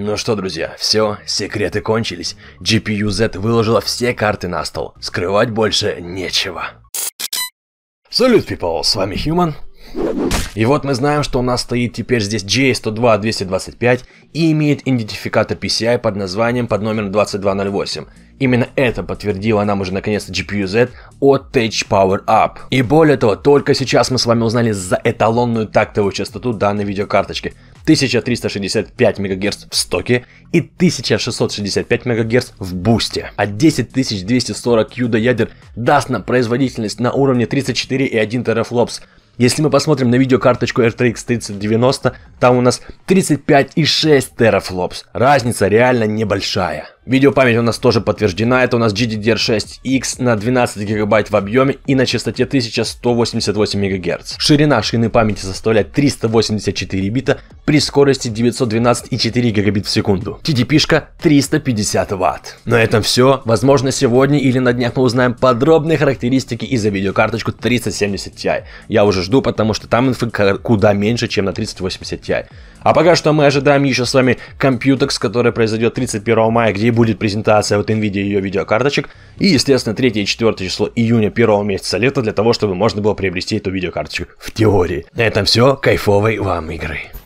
Ну что, друзья, все, секреты кончились. GPU-Z выложила все карты на стол. Скрывать больше нечего. Салют, people, с вами Human. И вот мы знаем, что у нас стоит теперь здесь J102-225 и имеет идентификатор PCI под названием под номером 2208. Именно это подтвердила нам уже наконец-то GPU-Z от Tech Power Up. И более того, только сейчас мы с вами узнали за эталонную тактовую частоту данной видеокарточки – 1365 МГц в стоке и 1665 МГц в бусте. А 10240 юда ядер даст нам производительность на уровне 34,1 терафлопс. Если мы посмотрим на видеокарточку RTX 3090, там у нас 35,6 терафлопс. Разница реально небольшая. Видеопамять у нас тоже подтверждена, это у нас GDDR6X на 12 гигабайт в объеме и на частоте 1188 мегагерц. Ширина шины памяти составляет 384 бита при скорости 912,4 гигабит в секунду. TDP-шка 350 ватт. На этом все, возможно сегодня или на днях мы узнаем подробные характеристики и за видеокарточку 3070 Ti. Я уже жду, потому что там инфы куда меньше, чем на 3080 Ti. А пока что мы ожидаем еще с вами компьютерс, который произойдет 31 мая, где будет презентация вот NVIDIA ее видеокарточек. И, естественно, 3 и 4 число июня первого месяца лета для того, чтобы можно было приобрести эту видеокарточку в теории. На этом все. Кайфовой вам игры.